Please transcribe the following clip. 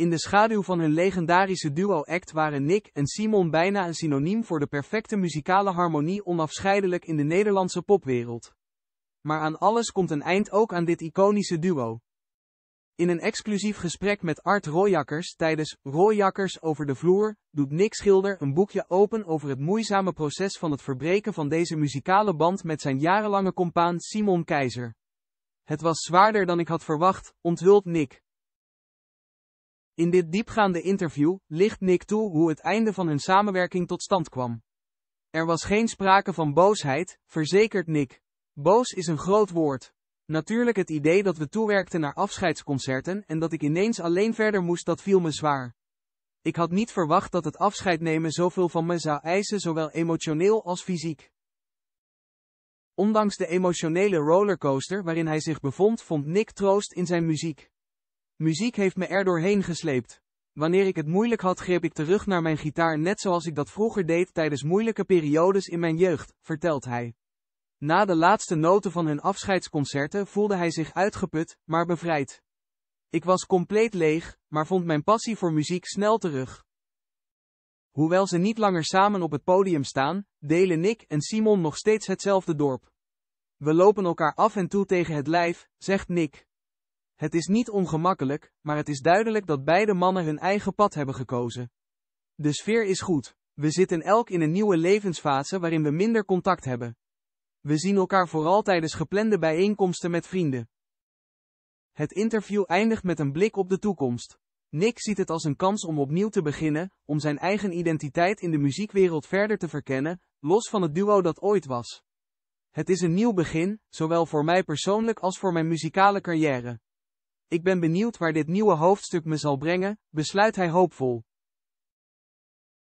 In de schaduw van hun legendarische duo-act waren Nick en Simon bijna een synoniem voor de perfecte muzikale harmonie onafscheidelijk in de Nederlandse popwereld. Maar aan alles komt een eind ook aan dit iconische duo. In een exclusief gesprek met Art Royakkers tijdens Royakkers over de vloer doet Nick Schilder een boekje open over het moeizame proces van het verbreken van deze muzikale band met zijn jarenlange compaan Simon Keizer. Het was zwaarder dan ik had verwacht, onthult Nick. In dit diepgaande interview licht Nick toe hoe het einde van hun samenwerking tot stand kwam. Er was geen sprake van boosheid, verzekert Nick. Boos is een groot woord. Natuurlijk het idee dat we toewerkten naar afscheidsconcerten en dat ik ineens alleen verder moest dat viel me zwaar. Ik had niet verwacht dat het afscheid nemen zoveel van me zou eisen zowel emotioneel als fysiek. Ondanks de emotionele rollercoaster waarin hij zich bevond vond Nick troost in zijn muziek. Muziek heeft me er doorheen gesleept. Wanneer ik het moeilijk had, greep ik terug naar mijn gitaar net zoals ik dat vroeger deed tijdens moeilijke periodes in mijn jeugd, vertelt hij. Na de laatste noten van hun afscheidsconcerten voelde hij zich uitgeput, maar bevrijd. Ik was compleet leeg, maar vond mijn passie voor muziek snel terug. Hoewel ze niet langer samen op het podium staan, delen Nick en Simon nog steeds hetzelfde dorp. We lopen elkaar af en toe tegen het lijf, zegt Nick. Het is niet ongemakkelijk, maar het is duidelijk dat beide mannen hun eigen pad hebben gekozen. De sfeer is goed. We zitten elk in een nieuwe levensfase waarin we minder contact hebben. We zien elkaar vooral tijdens geplande bijeenkomsten met vrienden. Het interview eindigt met een blik op de toekomst. Nick ziet het als een kans om opnieuw te beginnen, om zijn eigen identiteit in de muziekwereld verder te verkennen, los van het duo dat ooit was. Het is een nieuw begin, zowel voor mij persoonlijk als voor mijn muzikale carrière. Ik ben benieuwd waar dit nieuwe hoofdstuk me zal brengen, besluit hij hoopvol.